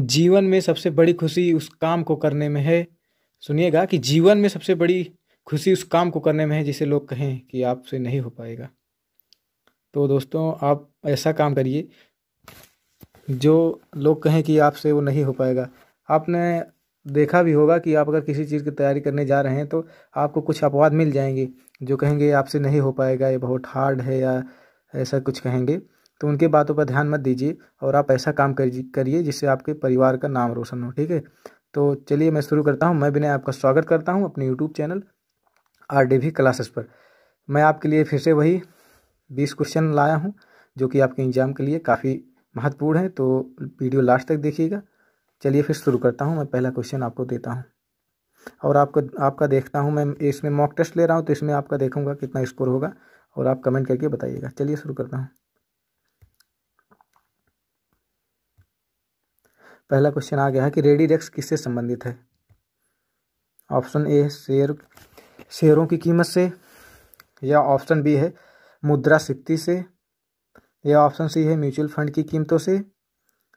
जीवन में सबसे बड़ी खुशी उस काम को करने में है सुनिएगा कि जीवन में सबसे बड़ी खुशी उस काम को करने में है जिसे लोग कहें कि आपसे नहीं हो पाएगा तो दोस्तों आप ऐसा काम करिए जो लोग कहें कि आपसे वो नहीं हो पाएगा आपने देखा भी होगा कि आप अगर किसी चीज़ की तैयारी करने जा रहे हैं तो आपको कुछ अपवाद मिल जाएंगे जो कहेंगे आपसे नहीं हो पाएगा ये बहुत हार्ड है या ऐसा कुछ कहेंगे तो उनकी बातों पर ध्यान मत दीजिए और आप ऐसा काम करिए जिससे आपके परिवार का नाम रोशन हो ठीक है तो चलिए मैं शुरू करता हूँ मैं बिना आपका स्वागत करता हूँ अपने YouTube channel R D V classes पर मैं आपके लिए फिर से वही बीस क्वेश्चन लाया हूँ जो कि आपके एग्ज़ाम के लिए काफ़ी महत्वपूर्ण है तो वीडियो लास्ट तक देखिएगा चलिए फिर शुरू करता हूँ मैं पहला क्वेश्चन आपको देता हूँ और आपको आपका देखता हूँ मैं इसमें मॉक टेस्ट ले रहा हूँ तो इसमें आपका देखूँगा कितना स्कोर होगा और आप कमेंट करके बताइएगा चलिए शुरू करता हूँ पहला क्वेश्चन आ गया है कि रेडी रेक्स किससे संबंधित है ऑप्शन ए शेयर शेयरों की कीमत से या ऑप्शन बी है मुद्रा स्फीति से या ऑप्शन सी है म्यूचुअल फंड की कीमतों से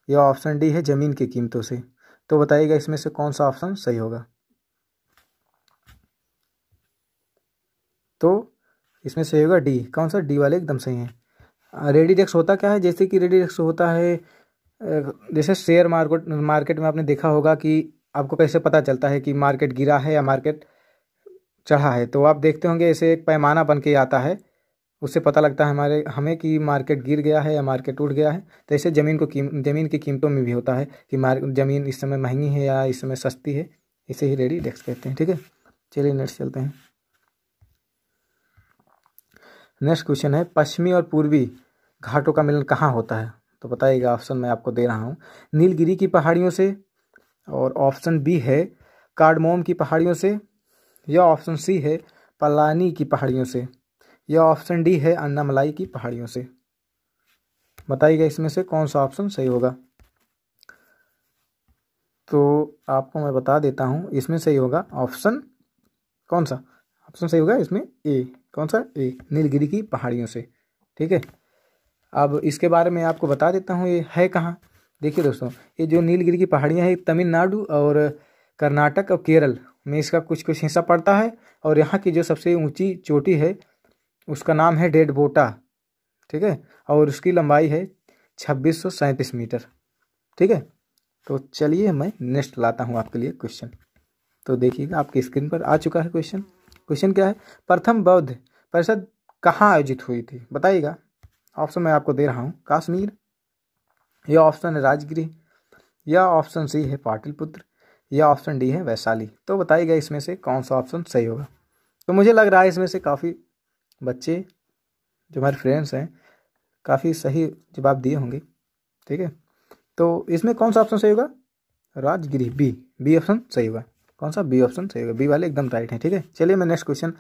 या ऑप्शन डी है ज़मीन की कीमतों से तो बताइएगा इसमें से कौन सा ऑप्शन सही होगा तो इसमें सही होगा डी कौन सा डी वाले एकदम सही हैं रेडी डेक्स होता क्या है जैसे कि रेडी डेक्स होता है जैसे शेयर मार्केट मार्केट में आपने देखा होगा कि आपको कैसे पता चलता है कि मार्केट गिरा है या मार्केट चढ़ा है तो आप देखते होंगे ऐसे एक पैमाना बन के आता है उससे पता लगता है हमारे हमें कि मार्केट गिर गया है या मार्केट उठ गया है तो ऐसे ज़मीन को कीम ज़मीन की कीमतों में भी होता है कि मार ज़मीन इस समय महंगी है या इस समय सस्ती है इसे ही रेडी डेस्क कहते हैं ठीक है चलिए नेक्स्ट चलते हैं नेक्स्ट क्वेश्चन है पश्चिमी और पूर्वी घाटों का मिलन कहाँ होता है तो बताइएगा ऑप्शन मैं आपको दे रहा हूँ नीलगिरी की पहाड़ियों से और ऑप्शन बी है कार्डमोम की पहाड़ियों से या ऑप्शन सी है पलानी की पहाड़ियों से या ऑप्शन डी है अन्नामलाई की पहाड़ियों से बताइएगा इसमें से कौन सा ऑप्शन सही होगा तो आपको मैं बता देता हूँ इसमें सही होगा ऑप्शन कौन सा ऑप्शन सही होगा इसमें ए कौन सा ए नीलगिरी की पहाड़ियों से ठीक है अब इसके बारे में आपको बता देता हूँ ये है कहाँ देखिए दोस्तों ये जो नीलगिरी की पहाड़ियाँ हैं तमिलनाडु और कर्नाटक और केरल में इसका कुछ कुछ हिस्सा पड़ता है और यहाँ की जो सबसे ऊंची चोटी है उसका नाम है डेड बोटा ठीक है और उसकी लंबाई है छब्बीस मीटर ठीक है तो चलिए मैं नेक्स्ट लाता हूँ आपके लिए क्वेश्चन तो देखिएगा आपकी स्क्रीन पर आ चुका है क्वेश्चन क्वेश्चन क्या है प्रथम बौद्ध परिषद कहाँ आयोजित हुई थी बताइएगा ऑप्शन मैं आपको दे रहा हूँ काश्मीर यह ऑप्शन है राजगिरी या ऑप्शन सी है पाटिलपुत्र या ऑप्शन डी है वैशाली तो बताइएगा इसमें से कौन सा ऑप्शन सही होगा तो मुझे लग रहा है इसमें से काफ़ी बच्चे जो हमारे फ्रेंड्स हैं काफ़ी सही जवाब दिए होंगे ठीक है तो इसमें कौन सा ऑप्शन सही होगा राजगिरी बी बी ऑप्शन सही होगा कौन सा बी ऑप्शन सही होगा बी वाले एकदम राइट हैं ठीक है चलिए मैं नेक्स्ट क्वेश्चन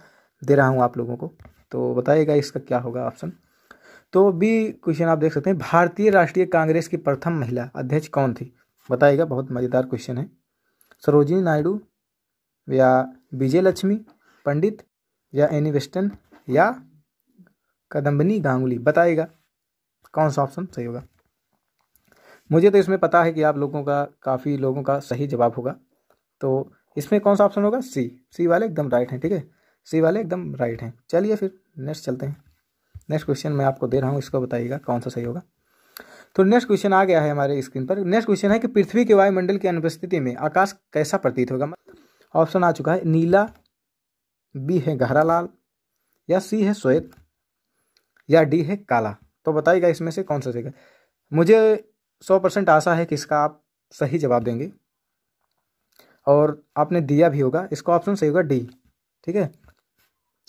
दे रहा हूँ आप लोगों को तो बताइएगा इसका क्या होगा ऑप्शन तो बी क्वेश्चन आप देख सकते हैं भारतीय राष्ट्रीय कांग्रेस की प्रथम महिला अध्यक्ष कौन थी बताइएगा बहुत मज़ेदार क्वेश्चन है सरोजिनी नायडू या विजय लक्ष्मी पंडित या एनी वेस्टन या कदम्बनी गांगुली बताइएगा कौन सा ऑप्शन सही होगा मुझे तो इसमें पता है कि आप लोगों का काफ़ी लोगों का सही जवाब होगा तो इसमें कौन सा ऑप्शन होगा सी सी वाले एकदम राइट हैं ठीक है सी वाले एकदम राइट हैं चलिए फिर नेक्स्ट चलते हैं नेक्स्ट क्वेश्चन मैं आपको दे रहा हूँ इसको बताइएगा कौन सा सही होगा तो नेक्स्ट क्वेश्चन आ गया है हमारे स्क्रीन पर नेक्स्ट क्वेश्चन है कि पृथ्वी के वायुमंडल की अनुपस्थिति में आकाश कैसा प्रतीत होगा ऑप्शन आ चुका है नीला बी है गहरा लाल या सी है श्वेत या डी है काला तो बताइएगा इसमें से कौन सा सही है मुझे सौ परसेंट आशा है कि इसका आप सही जवाब देंगे और आपने दिया भी होगा इसका ऑप्शन सही होगा डी ठीक है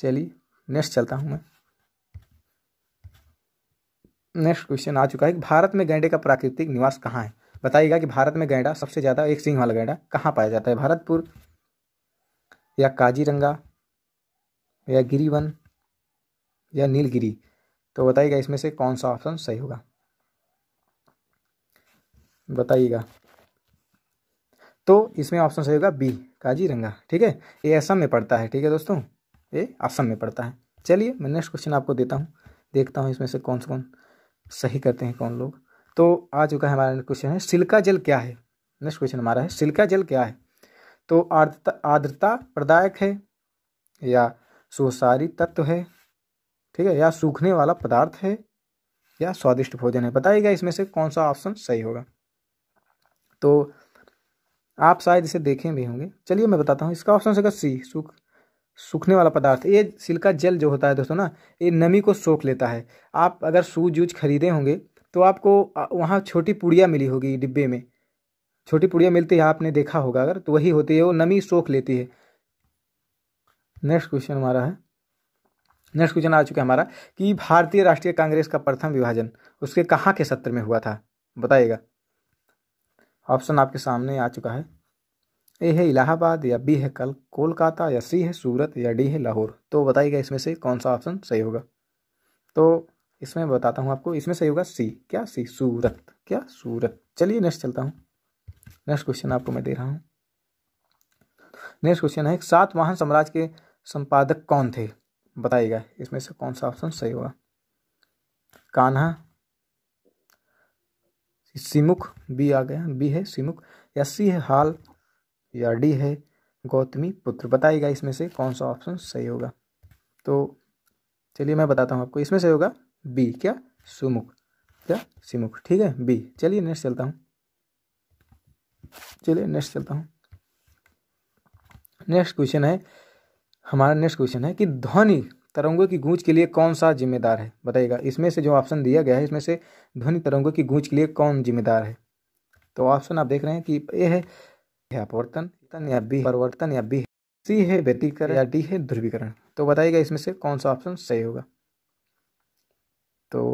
चलिए नेक्स्ट चलता हूँ मैं नेक्स्ट क्वेश्चन आ चुका है कि भारत में गैंडे का प्राकृतिक निवास कहाँ है बताइएगा कि भारत में गैंडा सबसे ज़्यादा एक सिंह वाला गैंडा कहाँ पाया जाता है भारतपुर या काजीरंगा या गिरीवन या नीलगिरी तो बताइएगा इसमें से कौन सा ऑप्शन सही होगा बताइएगा तो इसमें ऑप्शन सही होगा बी काजीरंगा ठीक है ये असम में पड़ता है ठीक है दोस्तों ये असम में पड़ता है चलिए मैं नेक्स्ट क्वेश्चन आपको देता हूँ देखता हूँ इसमें से कौन सा कौन सही करते हैं कौन लोग तो आ चुका है हमारा क्वेश्चन है सिल्का जल क्या है नेक्स्ट क्वेश्चन हमारा है सिल्का जल क्या है तो आर्द्रता आर्द्रता प्रदायक है या सुसारी तत्व है ठीक है या सूखने वाला पदार्थ है या स्वादिष्ट भोजन है बताइएगा इसमें से कौन सा ऑप्शन सही होगा तो आप शायद इसे देखें भी होंगे चलिए मैं बताता हूँ इसका ऑप्शन होगा सी सूख सूखने वाला पदार्थ ये सिल्का जेल जो होता है दोस्तों ना ये नमी को सोख लेता है आप अगर शूज यूज खरीदे होंगे तो आपको वहाँ छोटी पुड़िया मिली होगी डिब्बे में छोटी पुड़िया मिलती है आपने देखा होगा अगर तो वही होती है वो नमी सोख लेती है नेक्स्ट क्वेश्चन हमारा है नेक्स्ट क्वेश्चन आ चुका है हमारा कि भारतीय राष्ट्रीय कांग्रेस का प्रथम विभाजन उसके कहाँ के सत्र में हुआ था बताइएगा ऑप्शन आपके सामने आ चुका है ए है इलाहाबाद या बी है कल कोलकाता या सी है सूरत या डी है लाहौर तो बताइएगा इसमें से कौन सा ऑप्शन सही होगा तो इसमें बताता हूँ आपको इसमें सही होगा सी क्या सी सूरत क्या सूरत चलिए नेक्स्ट चलता हूँ नेक्स्ट क्वेश्चन आपको मैं दे रहा हूँ नेक्स्ट क्वेश्चन है सात वाहन साम्राज्य के संपादक कौन थे बताइएगा इसमें से कौन सा ऑप्शन सही होगा कान्हा सिमुख बी आ गया बी है सिमुख या सी है हाल या डी है गौतमी पुत्र बताइएगा इसमें से कौन सा ऑप्शन सही होगा तो चलिए मैं बताता हूँ आपको इसमें सही होगा बी क्या सुमुख क्या सिमुख ठीक है बी चलिए नेक्स्ट चलता हूँ चलिए नेक्स्ट चलता हूँ नेक्स्ट क्वेश्चन है हमारा नेक्स्ट क्वेश्चन है कि ध्वनि तरंगों की गूंज के लिए कौन सा जिम्मेदार है बताइएगा इसमें से जो ऑप्शन दिया गया है इसमें से ध्वनि तरंगों की गूंज के लिए कौन जिम्मेदार है तो ऑप्शन आप देख रहे हैं कि ए है अपवर्तन या बी परिवर्तन या बी सी है व्यतीकरण या डी है ध्रुवीकरण तो बताइएगा इसमें से कौन सा ऑप्शन सही होगा तो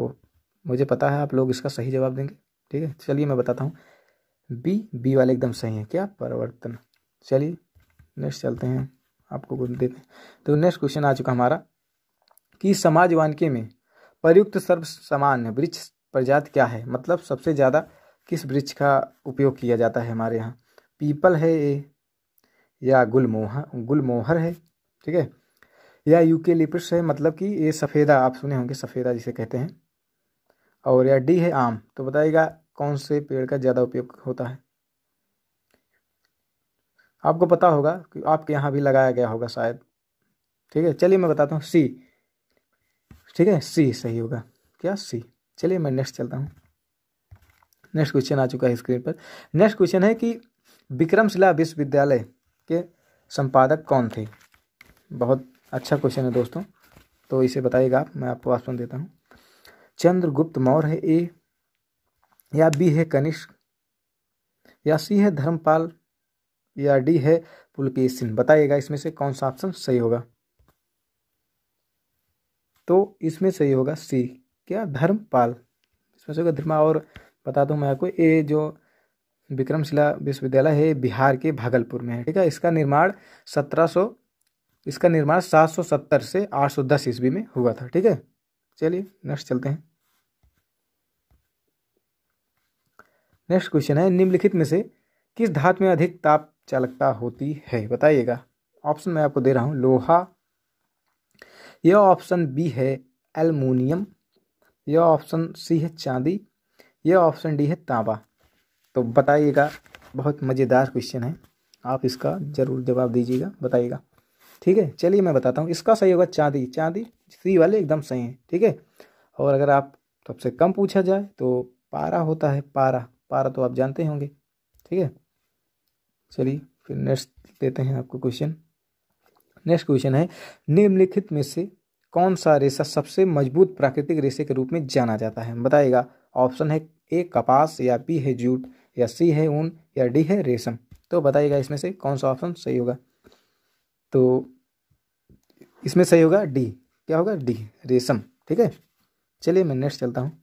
मुझे पता है आप लोग इसका सही जवाब देंगे ठीक है चलिए मैं बताता हूँ बी बी वाले एकदम सही है क्या परिवर्तन चलिए नेक्स्ट चलते हैं आपको कुछ देते हैं तो नेक्स्ट क्वेश्चन आ चुका हमारा कि समाज वानिकी में प्रयुक्त सर्व सामान्य वृक्ष प्रजात क्या है मतलब सबसे ज़्यादा किस वृक्ष का उपयोग किया जाता है हमारे यहाँ पीपल है ये या गुलमोहर गुलमोहर है ठीक है या यूके लिप्स है मतलब कि ये सफ़ेदा आप सुने होंगे सफ़ेदा जिसे कहते हैं और या डी है आम तो बताइएगा कौन से पेड़ का ज़्यादा उपयोग होता है आपको पता होगा कि आपके यहाँ भी लगाया गया होगा शायद ठीक है चलिए मैं बताता हूँ सी ठीक है सी सही होगा क्या सी चलिए मैं नेक्स्ट चलता हूँ नेक्स्ट क्वेश्चन आ चुका है स्क्रीन पर नेक्स्ट क्वेश्चन है कि विक्रमशिला विश्वविद्यालय के संपादक कौन थे बहुत अच्छा क्वेश्चन है दोस्तों तो इसे बताइएगा आप मैं आपको ऑप्शन देता हूँ चंद्रगुप्त मौर्य है ए या बी है कनिष्क या सी है धर्मपाल या डी है पुलकेश सिंह बताइएगा इसमें से कौन सा ऑप्शन सही होगा तो इसमें सही होगा सी क्या धर्मपाल इसमें से होगा धर्म और बता दूं मैं आपको ए जो विक्रमशिला विश्वविद्यालय है बिहार के भागलपुर में है ठीक है इसका निर्माण 1700 इसका निर्माण 770 से 810 ईस्वी में हुआ था ठीक है चलिए नेक्स्ट चलते हैं नेक्स्ट क्वेश्चन है निम्नलिखित में से किस धातु में अधिक ताप चालकता होती है बताइएगा ऑप्शन मैं आपको दे रहा हूँ लोहा यह ऑप्शन बी है एलमोनियम यह ऑप्शन सी है चांदी यह ऑप्शन डी है तांबा तो बताइएगा बहुत मज़ेदार क्वेश्चन है आप इसका ज़रूर जवाब दीजिएगा बताइएगा ठीक है चलिए मैं बताता हूँ इसका सही होगा चांदी चांदी सी वाले एकदम सही है ठीक है और अगर आप सबसे कम पूछा जाए तो पारा होता है पारा पारा तो आप जानते होंगे ठीक है चलिए फिर नेक्स्ट देते हैं आपको क्वेश्चन नेक्स्ट क्वेश्चन है निम्नलिखित में से कौन सा रेशा सबसे मजबूत प्राकृतिक रेशे के रूप में जाना जाता है बताइएगा ऑप्शन है ए कपास या बी है जूट या सी है ऊन या डी है रेशम तो बताइएगा इसमें से कौन सा ऑप्शन सही होगा तो इसमें सही होगा डी क्या होगा डी रेशम ठीक है चलिए मैं नेक्स्ट चलता हूँ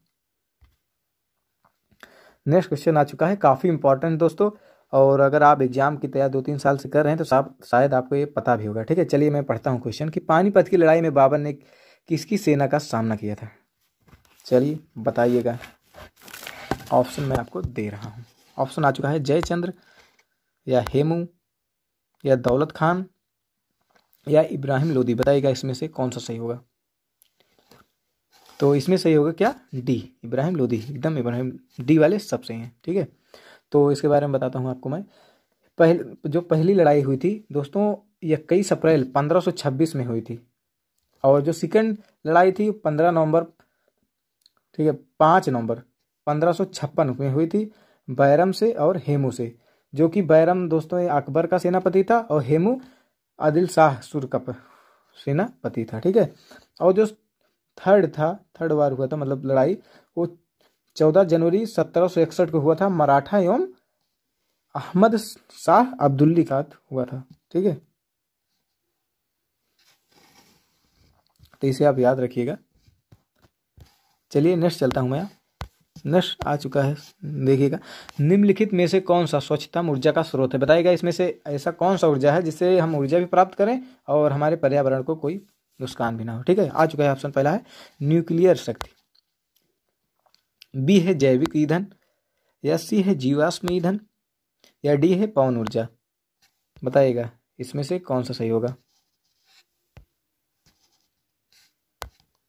नेक्स्ट क्वेश्चन आ चुका है काफ़ी इंपॉर्टेंट दोस्तों और अगर आप एग्जाम की तैयारी दो तीन साल से कर रहे हैं तो साहब शायद आपको ये पता भी होगा ठीक है चलिए मैं पढ़ता हूँ क्वेश्चन कि पानीपत की लड़ाई में बाबर ने किसकी सेना का सामना किया था चलिए बताइएगा ऑप्शन मैं आपको दे रहा हूँ ऑप्शन आ चुका है जयचंद्र या हेमू या दौलत खान या इब्राहिम लोदी बताइएगा इसमें से कौन सा सही होगा तो इसमें सही होगा क्या डी इब्राहिम लोदी एकदम इब्राहिम डी वाले सब सही हैं ठीक है तो इसके बारे में बताता हूँ आपको मैं पहले जो पहली लड़ाई हुई थी दोस्तों यह इक्कीस अप्रैल 1526 में हुई थी और जो सेकंड लड़ाई थी 15 नवंबर ठीक है पाँच नवंबर पंद्रह में हुई थी बैरम से और हेमू से जो कि बैरम दोस्तों अकबर का सेनापति था और हेमू आदिल शाह सुरकप का सेनापति था ठीक है और जो थर्ड था थर्ड वार हुआ था मतलब लड़ाई वो चौदह जनवरी सत्रह को हुआ था मराठा एवं अहमद शाह अब्दुल्ली का हुआ था ठीक है तो इसे आप याद रखिएगा चलिए नेक्स्ट चलता हूं मैं नश आ चुका है देखिएगा निम्नलिखित में से कौन सा स्वच्छतम ऊर्जा का स्रोत है बताइएगा इसमें से ऐसा कौन सा ऊर्जा है जिससे हम ऊर्जा भी प्राप्त करें और हमारे पर्यावरण को कोई नुकसान भी ना हो ठीक है आ चुका है ऑप्शन पहला है न्यूक्लियर शक्ति बी है जैविक ईंधन या सी है जीवाश्म ईंधन या डी है पवन ऊर्जा बताइएगा इसमें से कौन सा सही होगा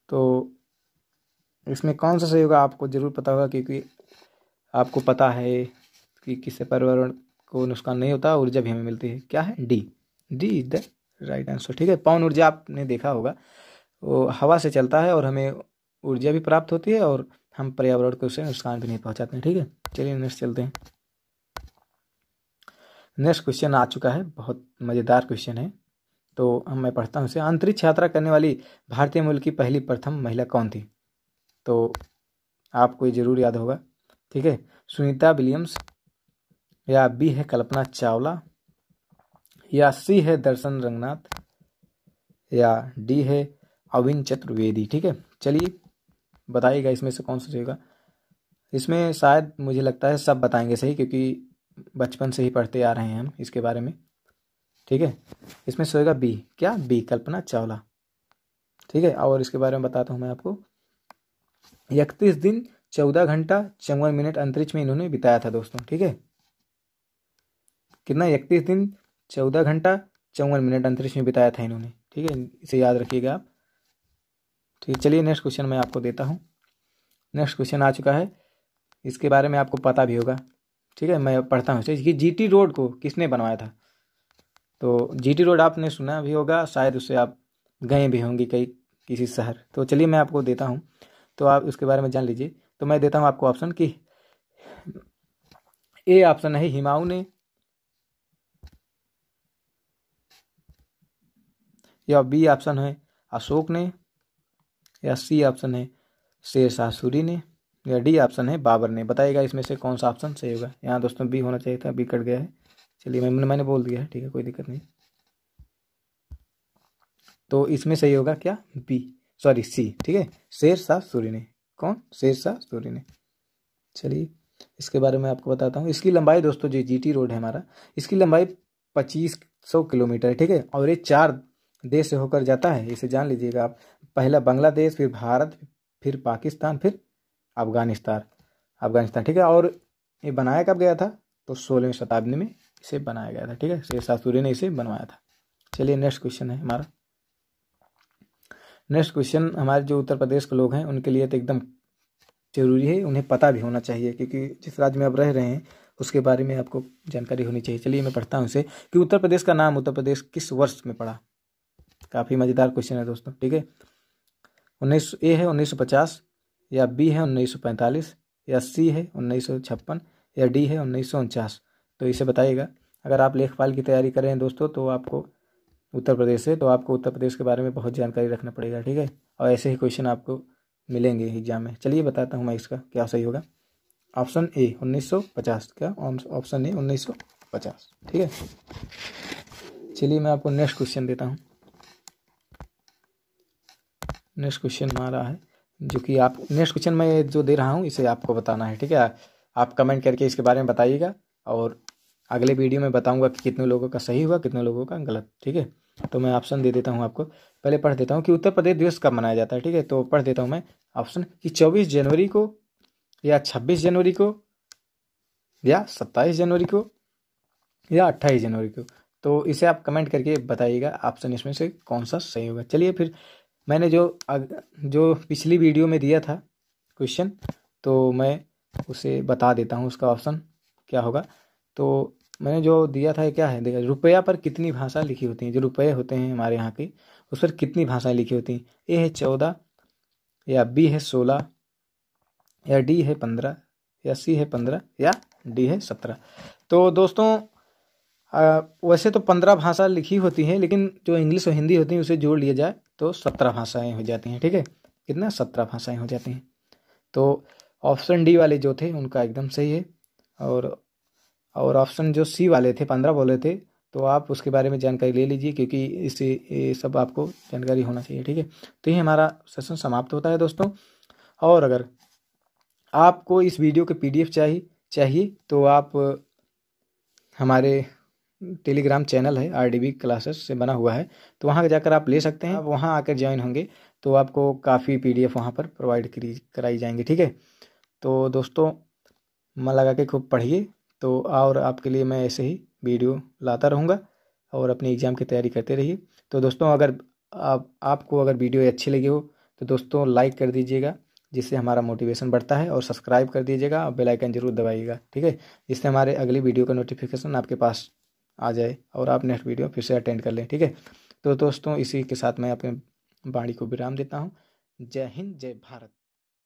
तो इसमें कौन सा सही होगा आपको ज़रूर पता होगा क्योंकि आपको पता है कि किससे पर्यावरण को नुकसान नहीं होता ऊर्जा भी हमें मिलती है क्या है D D is the right answer ठीक है पवन ऊर्जा आपने देखा होगा वो हवा से चलता है और हमें ऊर्जा भी प्राप्त होती है और हम पर्यावरण को उससे नुकसान भी नहीं पहुंचाते हैं ठीक है चलिए नेक्स्ट चलते हैं नेक्स्ट क्वेश्चन आ चुका है बहुत मज़ेदार क्वेश्चन है तो हम मैं पढ़ता हूँ इसे अंतरिक्ष यात्रा करने वाली भारतीय मूल की पहली प्रथम महिला कौन थी तो आपको ये जरूर याद होगा ठीक है सुनीता विलियम्स या बी है कल्पना चावला या सी है दर्शन रंगनाथ या डी है अविन चतुर्वेदी ठीक है चलिए बताइएगा इसमें से कौन सा रहेगा इसमें शायद मुझे लगता है सब बताएंगे सही क्योंकि बचपन से ही पढ़ते आ रहे हैं हम इसके बारे में ठीक है इसमें सोएगा बी क्या बी कल्पना चावला ठीक है और इसके बारे में बताता हूँ मैं आपको इकतीस दिन चौदह घंटा चौवन मिनट अंतरिक्ष में इन्होंने बिताया था दोस्तों ठीक है कितना इकतीस दिन चौदह घंटा चौवन मिनट अंतरिक्ष में बिताया था इन्होंने ठीक है इसे याद रखिएगा आप ठीक तो चलिए नेक्स्ट क्वेश्चन मैं आपको देता हूँ नेक्स्ट क्वेश्चन आ चुका है इसके बारे में आपको पता भी होगा ठीक है मैं पढ़ता हूँ जी टी रोड को किसने बनवाया था तो जी टी रोड आपने सुना भी होगा शायद उससे आप गए भी होंगे कई किसी शहर तो चलिए मैं आपको देता हूँ तो आप उसके बारे में जान लीजिए तो मैं देता हूँ आपको ऑप्शन कि ए ऑप्शन है हिमाऊ ने या बी ऑप्शन है अशोक ने या सी ऑप्शन है शेर शाहूरी सूरी ने या डी ऑप्शन है बाबर ने बताइएगा इसमें से कौन सा ऑप्शन सही होगा यहाँ दोस्तों बी होना चाहिए था बी कट गया है चलिए मैं मैंने बोल दिया है ठीक है कोई दिक्कत नहीं तो इसमें सही होगा क्या बी सॉरी सी ठीक है शेर शाह सूरी ने कौन शेर शाह सूरी ने चलिए इसके बारे में आपको बताता हूँ इसकी लंबाई दोस्तों जो जी रोड है हमारा इसकी लंबाई पच्चीस सौ किलोमीटर है ठीक है और ये चार देश से होकर जाता है इसे जान लीजिएगा आप पहला बांग्लादेश फिर भारत फिर पाकिस्तान फिर अफगानिस्तान अफगानिस्तान ठीक है और ये बनाया कब गया था तो सोलहवीं शताब्दी में इसे बनाया गया था ठीक है शेर शाह सूर्य ने इसे बनवाया था चलिए नेक्स्ट क्वेश्चन है हमारा नेक्स्ट क्वेश्चन हमारे जो उत्तर प्रदेश के लोग हैं उनके लिए तो एकदम जरूरी है उन्हें पता भी होना चाहिए क्योंकि जिस राज्य में आप रह रहे हैं उसके बारे में आपको जानकारी होनी चाहिए चलिए मैं पढ़ता हूँ उसे कि उत्तर प्रदेश का नाम उत्तर प्रदेश किस वर्ष में पड़ा काफ़ी मज़ेदार क्वेश्चन है दोस्तों ठीक है उन्नीस ए है उन्नीस सौ पचास या बी है उन्नीस सौ पैंतालीस या सी है उन्नीस सौ छप्पन या डी है उन्नीस सौ उनचास तो इसे बताइएगा अगर आप लेखपाल की तैयारी कर रहे हैं दोस्तों तो आपको उत्तर प्रदेश से तो आपको उत्तर प्रदेश के बारे में बहुत जानकारी रखना पड़ेगा ठीक है और ऐसे ही क्वेश्चन आपको मिलेंगे एग्जाम में चलिए बताता हूँ मैं इसका क्या सही होगा ऑप्शन ए उन्नीस क्या ऑप्शन ए उन्नीस ठीक है चलिए मैं आपको नेक्स्ट क्वेश्चन देता हूँ नेक्स्ट क्वेश्चन हमारा है जो कि आप नेक्स्ट क्वेश्चन मैं जो दे रहा हूँ इसे आपको बताना है ठीक है आप कमेंट करके इसके बारे में बताइएगा और अगले वीडियो में बताऊंगा कि कितने लोगों का सही हुआ कितने लोगों का गलत ठीक है तो मैं ऑप्शन दे देता हूँ आपको पहले पढ़ देता हूँ कि उत्तर प्रदेश दिवस कब मनाया जाता है ठीक है तो पढ़ देता हूँ मैं ऑप्शन कि चौबीस जनवरी को या छब्बीस जनवरी को या सत्ताईस जनवरी को या अट्ठाईस जनवरी को तो इसे आप कमेंट करके बताइएगा ऑप्शन इसमें से कौन सा सही होगा चलिए फिर मैंने जो अग, जो पिछली वीडियो में दिया था क्वेश्चन तो मैं उसे बता देता हूँ उसका ऑप्शन क्या होगा तो मैंने जो दिया था क्या है देखा रुपया पर कितनी भाषा लिखी होती है जो रुपये होते हैं हमारे यहाँ की उस पर कितनी भाषाएं लिखी होती हैं ए है चौदह या बी है सोलह या डी है पंद्रह या सी है पंद्रह या डी है सत्रह तो दोस्तों आ, वैसे तो पंद्रह भाषा लिखी होती हैं लेकिन जो इंग्लिश और हिंदी होती हैं उसे जोड़ लिया जाए तो सत्रह भाषाएं हो जाती हैं ठीक है कितना सत्रह भाषाएं हो जाती हैं तो ऑप्शन डी वाले जो थे उनका एकदम सही है और और ऑप्शन जो सी वाले थे पंद्रह बोले थे तो आप उसके बारे में जानकारी ले लीजिए क्योंकि इससे ये सब आपको जानकारी होना चाहिए ठीक है तो ये हमारा सेशन समाप्त होता है दोस्तों और अगर आपको इस वीडियो के पीडीएफ चाहिए चाहिए तो आप हमारे टेलीग्राम चैनल है आरडीबी क्लासेस से बना हुआ है तो वहाँ जाकर आप ले सकते हैं आप वहाँ आकर ज्वाइन होंगे तो आपको काफ़ी एफ वहाँ पर प्रोवाइड कराई जाएंगी ठीक है तो दोस्तों मन लगा के खूब पढ़िए तो और आपके लिए मैं ऐसे ही वीडियो लाता रहूँगा और अपनी एग्ज़ाम की तैयारी करते रहिए तो दोस्तों अगर आप आपको अगर वीडियो अच्छी लगी हो तो दोस्तों लाइक कर दीजिएगा जिससे हमारा मोटिवेशन बढ़ता है और सब्सक्राइब कर दीजिएगा और बेल आइकन जरूर दबाइएगा ठीक है जिससे हमारे अगली वीडियो का नोटिफिकेशन आपके पास आ जाए और आप नेक्स्ट वीडियो फिर से अटेंड कर लें ठीक है तो दोस्तों इसी के साथ मैं अपने बाणी को विराम देता हूँ जय हिंद जय भारत